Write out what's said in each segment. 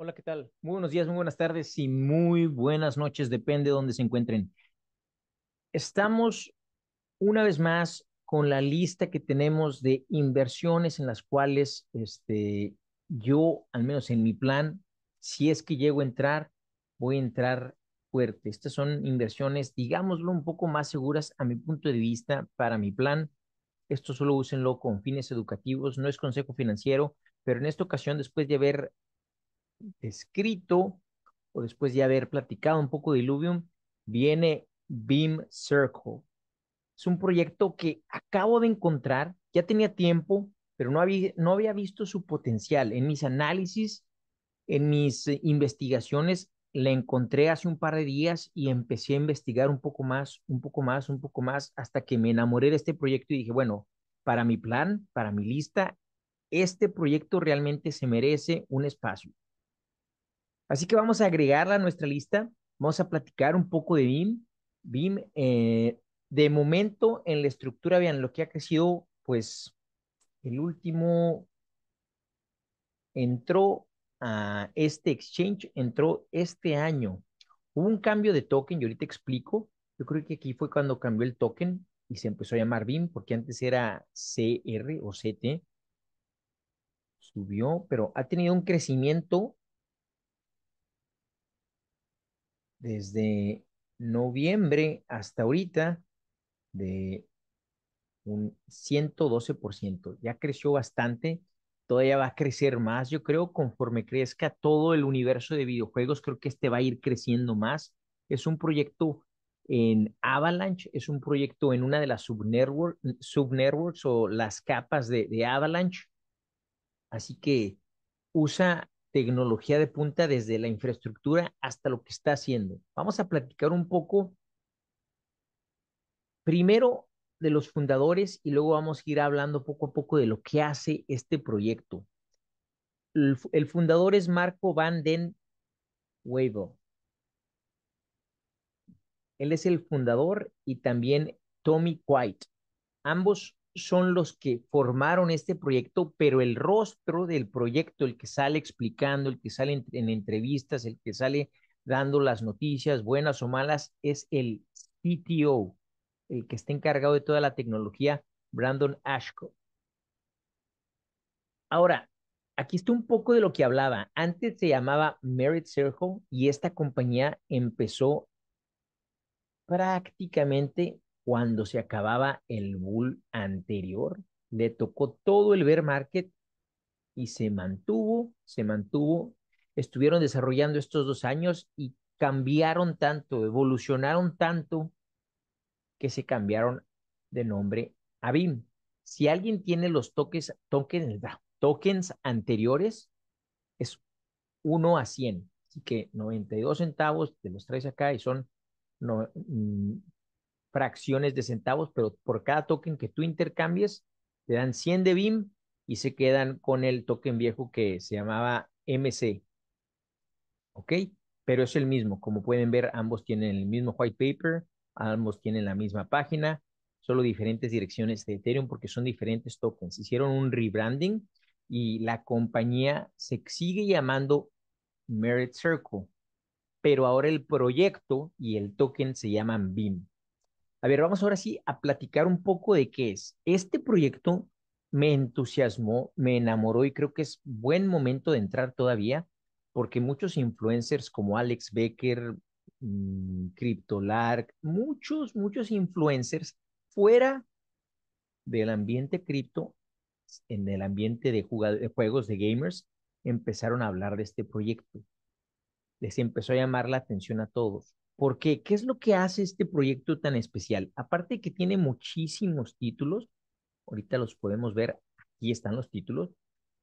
Hola, ¿qué tal? Muy buenos días, muy buenas tardes y muy buenas noches, depende de dónde se encuentren. Estamos una vez más con la lista que tenemos de inversiones en las cuales este, yo, al menos en mi plan, si es que llego a entrar, voy a entrar fuerte. Estas son inversiones, digámoslo, un poco más seguras a mi punto de vista para mi plan. Esto solo úsenlo con fines educativos, no es consejo financiero, pero en esta ocasión, después de haber escrito o después de haber platicado un poco de Illuvium, viene Beam Circle. Es un proyecto que acabo de encontrar, ya tenía tiempo, pero no había, visto su potencial. En mis análisis, en mis eh, investigaciones, le encontré hace un par de días y empecé a investigar un poco más, un poco más, un poco más, hasta que me enamoré de este proyecto y dije, bueno, para mi plan, para mi lista, este proyecto realmente se merece un espacio. Así que vamos a agregarla a nuestra lista. Vamos a platicar un poco de BIM. BIM, eh, de momento en la estructura, vean lo que ha crecido, pues el último entró a este exchange, entró este año. Hubo un cambio de token, yo ahorita explico. Yo creo que aquí fue cuando cambió el token y se empezó a llamar BIM, porque antes era CR o CT. Subió, pero ha tenido un crecimiento desde noviembre hasta ahorita de un 112%. Ya creció bastante, todavía va a crecer más. Yo creo conforme crezca todo el universo de videojuegos, creo que este va a ir creciendo más. Es un proyecto en Avalanche, es un proyecto en una de las subnetworks o las capas de Avalanche. Así que usa tecnología de punta desde la infraestructura hasta lo que está haciendo. Vamos a platicar un poco primero de los fundadores y luego vamos a ir hablando poco a poco de lo que hace este proyecto. El, fundador es Marco Van Den Weibo. Él es el fundador y también Tommy White. Ambos son los que formaron este proyecto, pero el rostro del proyecto, el que sale explicando, el que sale en, entrevistas, el que sale dando las noticias, buenas o malas, es el CTO, el que está encargado de toda la tecnología, Brandon Ashcroft. Ahora, aquí está un poco de lo que hablaba. Antes se llamaba Merit Circle y esta compañía empezó prácticamente cuando se acababa el bull anterior, le tocó todo el bear market y se mantuvo, se mantuvo. Estuvieron desarrollando estos dos años y cambiaron tanto, evolucionaron tanto que se cambiaron de nombre a BIM. Si alguien tiene los toques, tokens, ah, tokens anteriores, es 1 a 100. Así que 92 centavos, te los traes acá y son no, mm, fracciones de centavos, pero por cada token que tú intercambies, te dan 100 de BIM y se quedan con el token viejo que se llamaba MC. ¿Ok? Pero es el mismo. Como pueden ver, ambos tienen el mismo white paper, ambos tienen la misma página, solo diferentes direcciones de Ethereum porque son diferentes tokens. Hicieron un rebranding y la compañía se sigue llamando Merit Circle, pero ahora el proyecto y el token se llaman BIM. A ver, vamos ahora sí a platicar un poco de qué es. Este proyecto me entusiasmó, me enamoró y creo que es buen momento de entrar todavía porque muchos influencers como Alex Becker, mm, CryptoLark, muchos, muchos influencers fuera del ambiente cripto, en el ambiente de juegos de gamers, empezaron a hablar de este proyecto. Les empezó a llamar la atención a todos. Porque qué? es lo que hace este proyecto tan especial? Aparte de que tiene muchísimos títulos, ahorita los podemos ver, aquí están los títulos,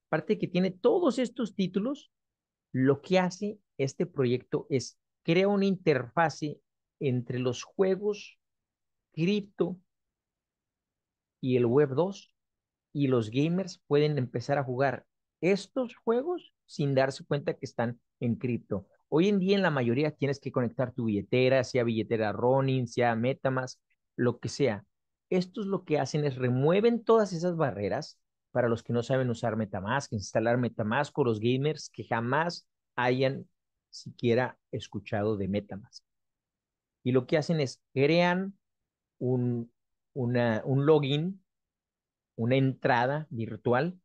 aparte de que tiene todos estos títulos, lo que hace este proyecto es crea una interfase entre los juegos cripto y el Web 2 y los gamers pueden empezar a jugar estos juegos sin darse cuenta que están en cripto. Hoy en día en la mayoría tienes que conectar tu billetera, sea billetera Ronin, sea Metamask, lo que sea. es lo que hacen es remueven todas esas barreras para los que no saben usar Metamask, instalar Metamask o los gamers que jamás hayan siquiera escuchado de Metamask. Y lo que hacen es crean un, un login, una entrada virtual,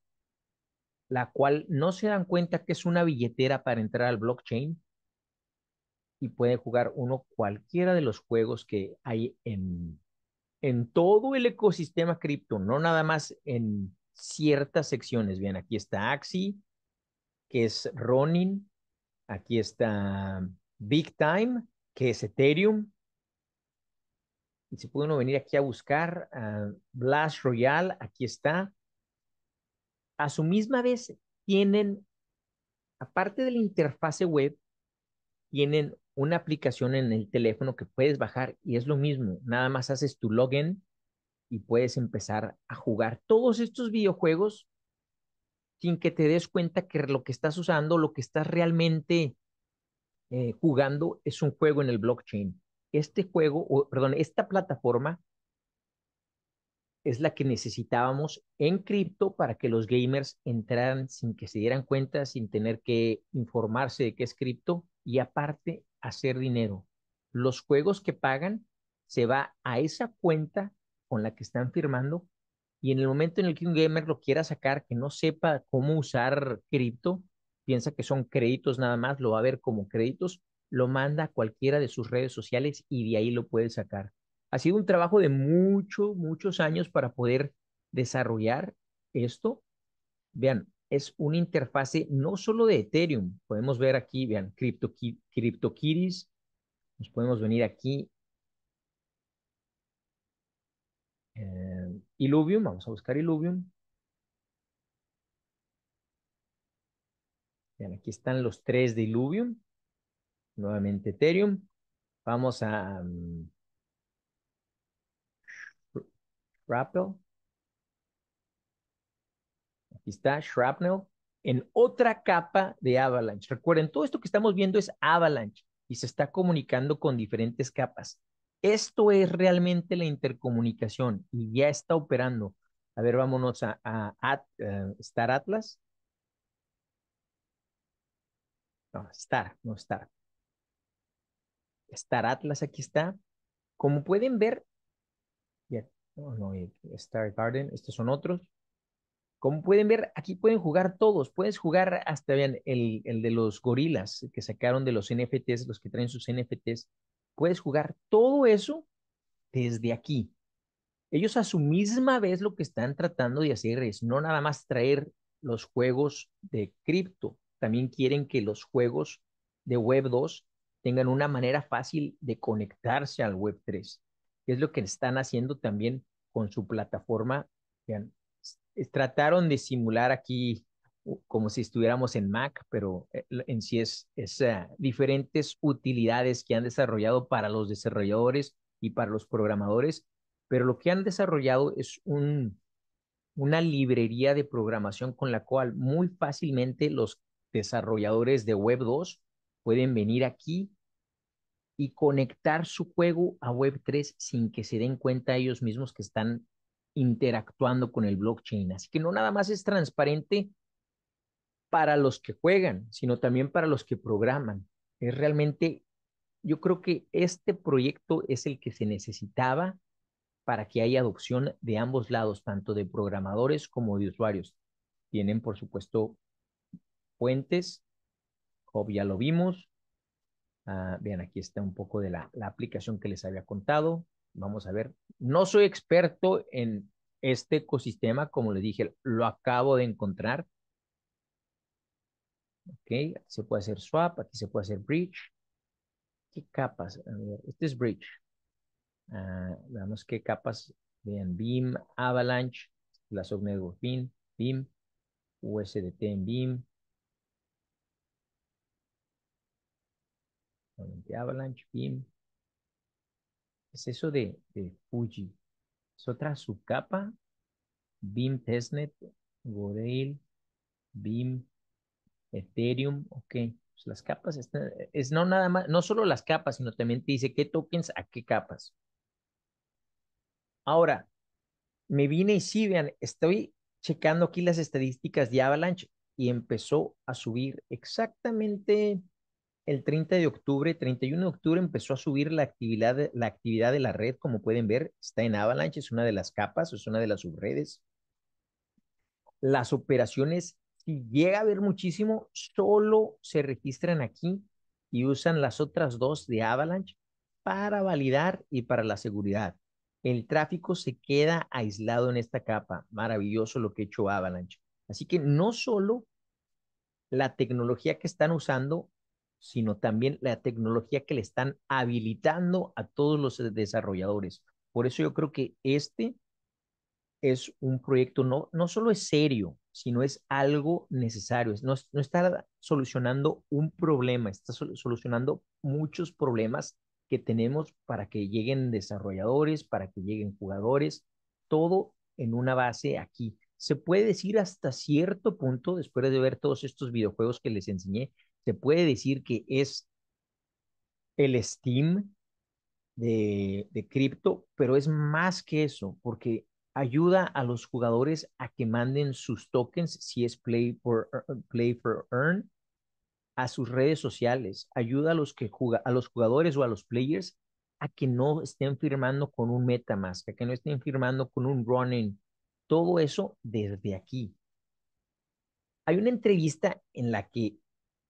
la cual no se dan cuenta que es una billetera para entrar al blockchain, y puede jugar uno cualquiera de los juegos que hay en, en todo el ecosistema cripto, no nada más en ciertas secciones. Bien, aquí está Axi, que es Ronin, aquí está Big Time, que es Ethereum. Y si puede uno venir aquí a buscar ah, Blast Royale, aquí está. A su misma vez tienen, aparte de la interfase web, tienen una aplicación en el teléfono que puedes bajar y es lo mismo, nada más haces tu login y puedes empezar a jugar todos estos videojuegos sin que te des cuenta que lo que estás usando, lo que estás realmente eh, jugando es un juego en el blockchain. Este juego, perdón, esta plataforma es la que necesitábamos en cripto para que los gamers entraran sin que se dieran cuenta, sin tener que informarse de qué es cripto y aparte hacer dinero. Los juegos que pagan se va a esa cuenta con la que están firmando y en el momento en el que un gamer lo quiera sacar, que no sepa cómo usar cripto, piensa que son créditos nada más, lo va a ver como créditos, lo manda a cualquiera de sus redes sociales y de ahí lo puede sacar. Ha sido un trabajo de muchos, muchos años para poder desarrollar esto. Vean, es una interfase no solo de Ethereum. Podemos ver aquí, vean, CryptoKitties. Nos podemos venir aquí. Eh, Illuvium, vamos a buscar Illuvium. Vean, aquí están los tres de Illuvium. Nuevamente Ethereum. Vamos a... Mm, Rappel está Shrapnel en otra capa de Avalanche. Recuerden, todo esto que estamos viendo es Avalanche y se está comunicando con diferentes capas. Esto es realmente la intercomunicación y ya está operando. A ver, vámonos a, eh, Star Atlas. No, Star, no Star. Star Atlas, aquí está. Como pueden ver, no, eh, Star Garden, estos son otros. Como pueden ver, aquí pueden jugar todos. Puedes jugar hasta, bien el, el de los gorilas que sacaron de los NFTs, los que traen sus NFTs. Puedes jugar todo eso desde aquí. Ellos a su misma vez lo que están tratando de hacer es no nada más traer los juegos de cripto, también quieren que los juegos de Web 2 tengan una manera fácil de conectarse al Web 3. Es lo que están haciendo también con su plataforma vean, trataron de simular aquí como si estuviéramos en Mac, pero eh, en sí es, es eh, diferentes utilidades que han desarrollado para los desarrolladores y para los programadores, pero lo que han desarrollado es un, una librería de programación con la cual muy fácilmente los desarrolladores de Web 2 pueden venir aquí y conectar su juego a Web 3 sin que se den cuenta ellos mismos que están interactuando con el blockchain. Así que no nada más es transparente para los que juegan, sino también para los que programan. Es realmente, yo creo que este proyecto es el que se necesitaba para que haya adopción de ambos lados, tanto de programadores como de usuarios. Tienen, por supuesto, fuentes, Hub ya lo vimos. Ah, vean, aquí está un poco de la aplicación que les había contado. Vamos a ver. No soy experto en este ecosistema, como les dije, lo acabo de encontrar. Ok, aquí se puede hacer swap, aquí se puede hacer bridge. ¿Qué capas? este es bridge. Ah, veamos qué capas. Vean, Beam, Avalanche, la subnetwork BIM, Beam, USDT en Beam. Avalanche, Beam es eso de, Fuji. Es otra subcapa. BIM Testnet, Goreil BIM, Ethereum, ok. Pues las capas es no nada más, no solo las capas, sino también te dice qué tokens a qué capas. Ahora, me vine y sí, vean, estoy checando aquí las estadísticas de Avalanche y empezó a subir exactamente el 30 de octubre, 31 de octubre empezó a subir la actividad, la actividad de la red, como pueden ver, está en Avalanche, es una de las capas, es una de las subredes. Las operaciones, si llega a haber muchísimo, solo se registran aquí y usan las otras dos de Avalanche para validar y para la seguridad. El tráfico se queda aislado en esta capa. Maravilloso lo que ha hecho Avalanche. Así que no solo la tecnología que están usando sino también la tecnología que le están habilitando a todos los desarrolladores. Por eso yo creo que este es un proyecto, no, no solo es serio, sino es algo necesario. No, no está solucionando un problema, está solucionando muchos problemas que tenemos para que lleguen desarrolladores, para que lleguen jugadores, todo en una base aquí. Se puede decir hasta cierto punto, después de ver todos estos videojuegos que les enseñé, se puede decir que es el Steam de, cripto, pero es más que eso, porque ayuda a los jugadores a que manden sus tokens, si es Play for, er, er, play for Earn, a sus redes sociales. Ayuda a los, que a los jugadores o a los players a que no estén firmando con un MetaMask, a que no estén firmando con un running Todo eso desde aquí. Hay una entrevista en la que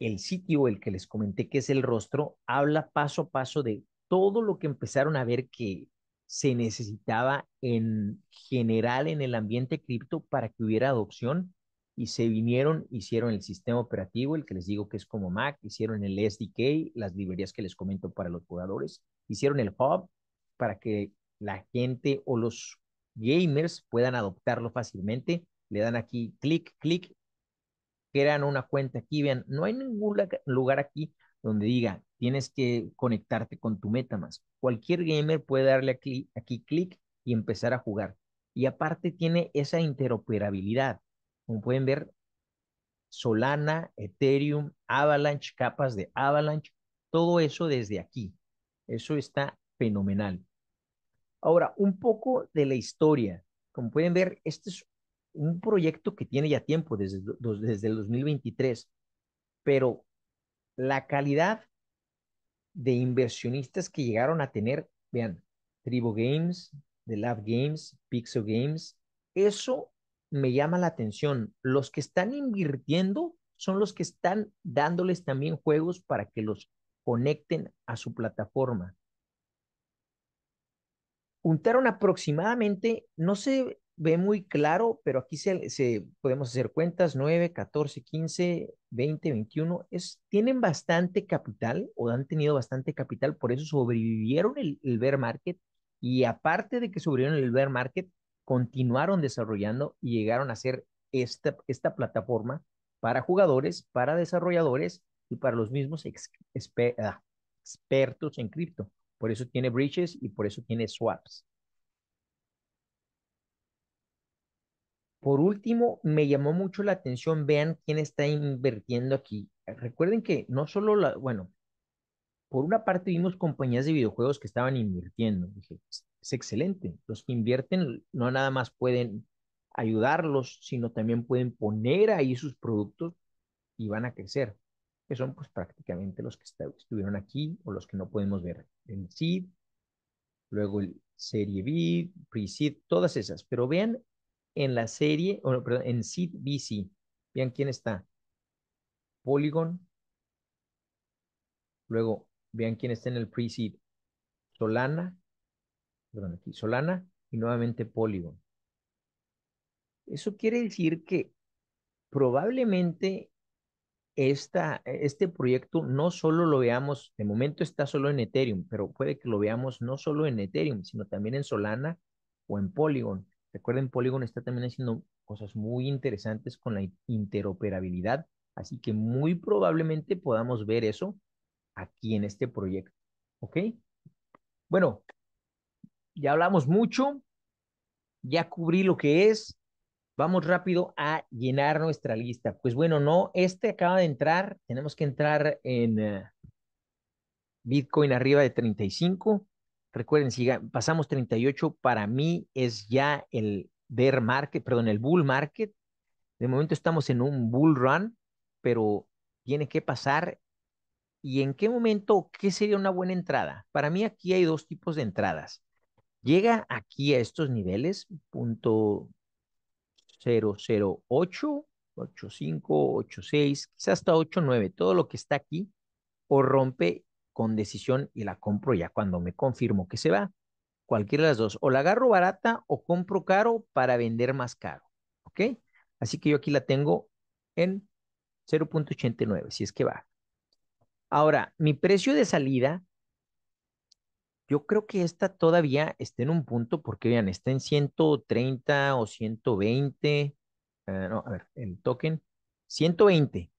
el sitio, el que les comenté que es el rostro, habla paso a paso de todo lo que empezaron a ver que se necesitaba en general en el ambiente cripto para que hubiera adopción y se vinieron, hicieron el sistema operativo, el que les digo que es como Mac, hicieron el SDK, las librerías que les comento para los jugadores, hicieron el hub para que la gente o los gamers puedan adoptarlo fácilmente. Le dan aquí clic, clic crean una cuenta aquí. Vean, no hay ningún lugar aquí donde diga tienes que conectarte con tu MetaMask. Cualquier gamer puede darle aquí, aquí clic y empezar a jugar. Y aparte tiene esa interoperabilidad. Como pueden ver, Solana, Ethereum, Avalanche, capas de Avalanche, todo eso desde aquí. Eso está fenomenal. Ahora, un poco de la historia. Como pueden ver, este es un proyecto que tiene ya tiempo, desde, desde el 2023, pero la calidad de inversionistas que llegaron a tener, vean, Tribo Games, The Love Games, Pixel Games, eso me llama la atención. Los que están invirtiendo son los que están dándoles también juegos para que los conecten a su plataforma. Juntaron aproximadamente, no sé ve muy claro, pero aquí se, podemos hacer cuentas, 9, 14, 15, 20, 21, es, tienen bastante capital o han tenido bastante capital, por eso sobrevivieron el, el bear market y aparte de que sobrevivieron el bear market, continuaron desarrollando y llegaron a ser esta, esta plataforma para jugadores, para desarrolladores y para los mismos ah, expertos en cripto. Por eso tiene breaches y por eso tiene swaps. Por último, me llamó mucho la atención, vean quién está invirtiendo aquí. Recuerden que no solo la, bueno, por una parte vimos compañías de videojuegos que estaban invirtiendo. Dije, es excelente. Los que invierten no nada más pueden ayudarlos, sino también pueden poner ahí sus productos y van a crecer, que son pues prácticamente los que estuvieron aquí o los que no podemos ver. en SID, luego el Serie B, pre todas esas. Pero vean en la serie, o, perdón, en Seed BC. Vean quién está. Polygon. Luego, vean quién está en el pre-seed. Solana. Perdón, aquí. Solana y nuevamente Polygon. Eso quiere decir que probablemente esta, este proyecto no solo lo veamos, de momento está solo en Ethereum, pero puede que lo veamos no solo en Ethereum, sino también en Solana o en Polygon. Recuerden, Polygon está también haciendo cosas muy interesantes con la interoperabilidad, así que muy probablemente podamos ver eso aquí en este proyecto. ¿Ok? Bueno, ya hablamos mucho, ya cubrí lo que es, vamos rápido a llenar nuestra lista. Pues bueno, no, este acaba de entrar, tenemos que entrar en eh, Bitcoin arriba de 35, Recuerden, si pasamos 38, para mí es ya el bear market, perdón, el bull market. De momento estamos en un bull run, pero tiene que pasar. ¿Y en qué momento, qué sería una buena entrada? Para mí aquí hay dos tipos de entradas. Llega aquí a estos niveles, 008, 85, 86, quizás hasta 89, todo lo que está aquí, o rompe con decisión y la compro ya cuando me confirmo que se va. Cualquiera de las dos. O la agarro barata o compro caro para vender más caro. ¿Ok? Así que yo aquí la tengo en 0.89, si es que va. Ahora, mi precio de salida, yo creo que esta todavía está en un punto, porque vean, está en 130 o 120, eh, no, a ver, el token, 120,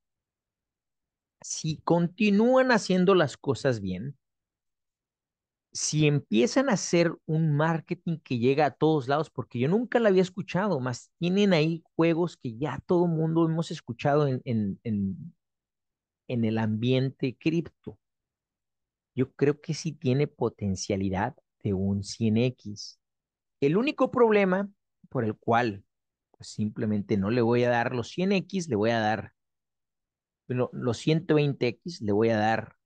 si continúan haciendo las cosas bien, si empiezan a hacer un marketing que llega a todos lados, porque yo nunca la había escuchado, más tienen ahí juegos que ya todo el mundo hemos escuchado en, en, el ambiente cripto. Yo creo que sí tiene potencialidad de un 100X. El único problema por el cual pues simplemente no le voy a dar los 100X, le voy a dar los 120x le voy a dar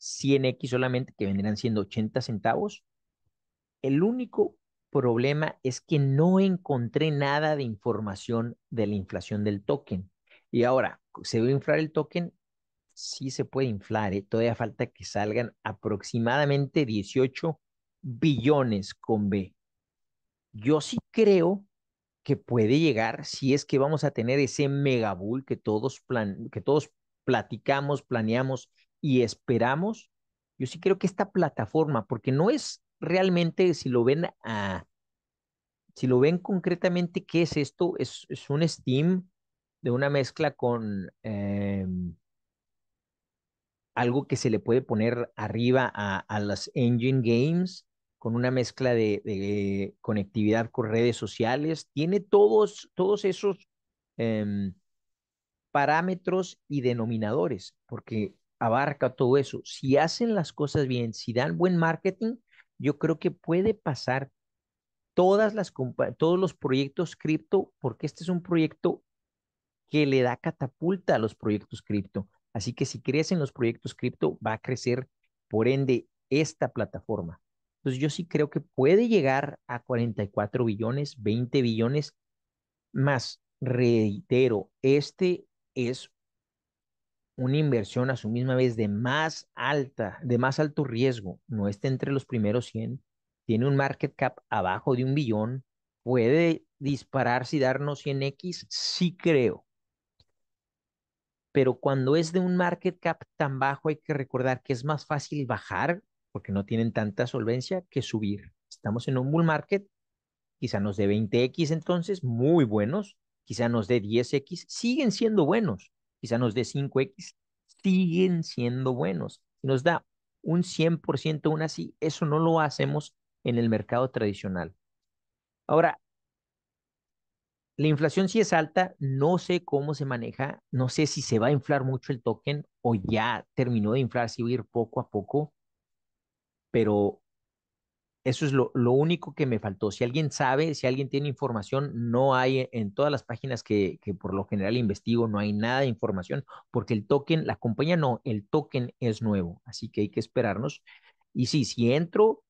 100x solamente, que vendrán siendo 80 centavos. El único problema es que no encontré nada de información de la inflación del token. Y ahora, ¿se a inflar el token? Sí se puede inflar, ¿eh? todavía falta que salgan aproximadamente 18 billones con B. Yo sí creo que puede llegar si es que vamos a tener ese megabull que todos, que todos platicamos, planeamos y esperamos. Yo sí creo que esta plataforma, porque no es realmente, si lo ven a, si lo ven concretamente, ¿qué es esto? Es, un Steam de una mezcla con em, algo que se le puede poner arriba a, a las engine games con una mezcla de, conectividad con redes sociales, tiene todos, todos esos em, parámetros y denominadores, porque abarca todo eso. Si hacen las cosas bien, si dan buen marketing, yo creo que puede pasar todas las, todos los proyectos cripto, porque este es un proyecto que le da catapulta a los proyectos cripto. Así que si crecen los proyectos cripto, va a crecer, por ende, esta plataforma. Entonces yo sí creo que puede llegar a 44 billones, 20 billones más. Reitero, este es una inversión a su misma vez de más alta, de más alto riesgo, no está entre los primeros 100, tiene un market cap abajo de un billón, puede dispararse y darnos 100x, sí creo. Pero cuando es de un market cap tan bajo hay que recordar que es más fácil bajar porque no tienen tanta solvencia que subir. Estamos en un bull market, quizá nos dé 20x entonces, muy buenos, quizá nos dé 10x, siguen siendo buenos, quizá nos dé 5x, siguen siendo buenos. nos da un 100% aún así, eso no lo hacemos en el mercado tradicional. Ahora, la inflación sí es alta, no sé cómo se maneja, no sé si se va a inflar mucho el token o ya terminó de inflar, si va a ir poco a poco pero eso es lo, lo, único que me faltó. Si alguien sabe, si alguien tiene información, no hay e, en todas las páginas que, que, por lo general investigo, no hay nada de información, porque el token, la compañía no, el token es nuevo, así que hay que esperarnos. Y sí, si entro,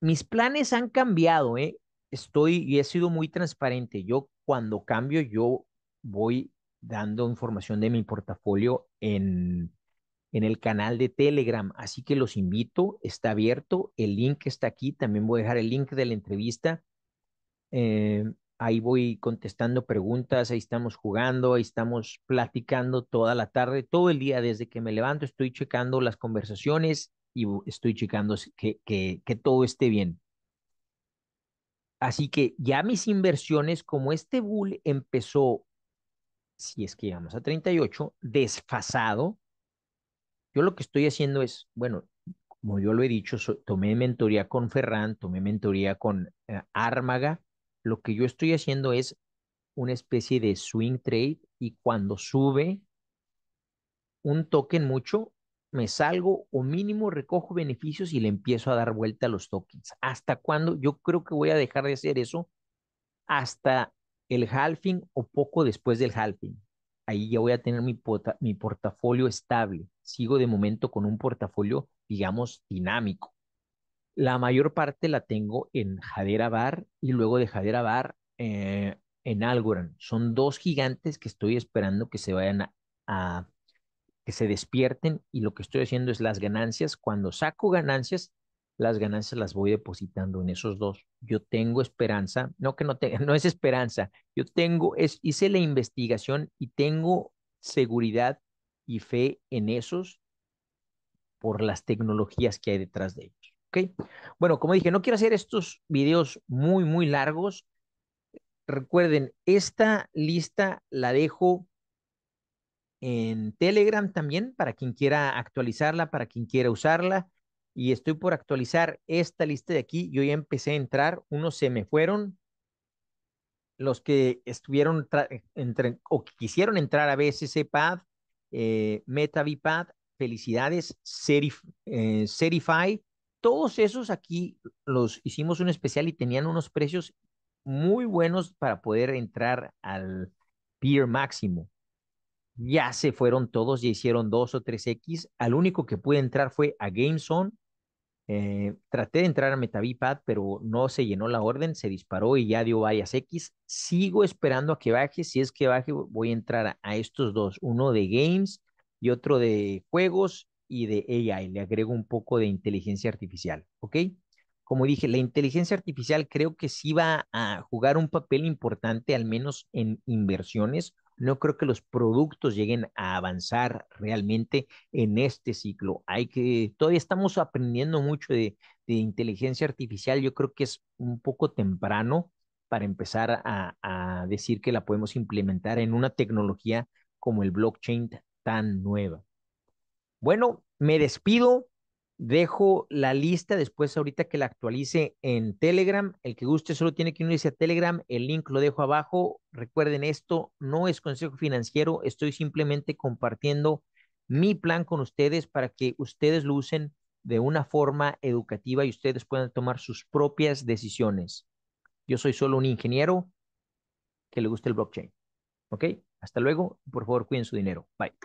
mis planes han cambiado, ¿eh? Estoy y he sido muy transparente. Yo cuando cambio, yo voy dando información de mi portafolio en en el canal de Telegram. Así que los invito, está abierto, el link está aquí, también voy a dejar el link de la entrevista. Eh, ahí voy contestando preguntas, ahí estamos jugando, ahí estamos platicando toda la tarde, todo el día, desde que me levanto estoy checando las conversaciones y estoy checando que, que, que todo esté bien. Así que ya mis inversiones, como este bull empezó, si es que llegamos a 38, desfasado, yo lo que estoy haciendo es, bueno, como yo lo he dicho, tomé mentoría con Ferran, tomé mentoría con eh, Armaga. Lo que yo estoy haciendo es una especie de swing trade y cuando sube un token mucho, me salgo o mínimo recojo beneficios y le empiezo a dar vuelta a los tokens. ¿Hasta cuándo? Yo creo que voy a dejar de hacer eso hasta el halving o poco después del halving. Ahí ya voy a tener mi, mi portafolio estable sigo de momento con un portafolio, digamos, dinámico. La mayor parte la tengo en Jadera Bar y luego de Jadera Bar eh, en Algorand. Son dos gigantes que estoy esperando que se vayan a, que se despierten y lo que estoy haciendo es las ganancias. Cuando saco ganancias, las ganancias las voy depositando en esos dos. Yo tengo esperanza, no que no tenga, no es esperanza, yo tengo, es, hice la investigación y tengo seguridad y fe en esos por las tecnologías que hay detrás de ellos. ¿Ok? Bueno, como dije, no quiero hacer estos videos muy, muy largos. Recuerden, esta lista la dejo en Telegram también para quien quiera actualizarla, para quien quiera usarla. Y estoy por actualizar esta lista de aquí. Yo ya empecé a entrar, unos se me fueron. Los que estuvieron entre, o quisieron entrar a BSC Pad eh, MetaVipad, Felicidades, Serif, eh, Serify, todos esos aquí los hicimos un especial y tenían unos precios muy buenos para poder entrar al peer máximo. Ya se fueron todos, ya hicieron dos o tres X. Al único que pude entrar fue a GameZone eh, traté de entrar a MetaVipad, pero no se llenó la orden, se disparó y ya dio varias X. Sigo esperando a que baje. Si es que baje, voy a entrar a, a estos dos, uno de games y otro de juegos y de AI. Le agrego un poco de inteligencia artificial, ¿ok? Como dije, la inteligencia artificial creo que sí va a jugar un papel importante, al menos en inversiones no creo que los productos lleguen a avanzar realmente en este ciclo. Hay que, todavía estamos aprendiendo mucho de, inteligencia artificial. Yo creo que es un poco temprano para empezar a, decir que la podemos implementar en una tecnología como el blockchain tan nueva. Bueno, me despido. Dejo la lista después ahorita que la actualice en Telegram. El que guste solo tiene que unirse a Telegram. El link lo dejo abajo. Recuerden esto, no es consejo financiero. Estoy simplemente compartiendo mi plan con ustedes para que ustedes lo usen de una forma educativa y ustedes puedan tomar sus propias decisiones. Yo soy solo un ingeniero que le gusta el blockchain. ¿Ok? Hasta luego. Por favor, cuiden su dinero. Bye.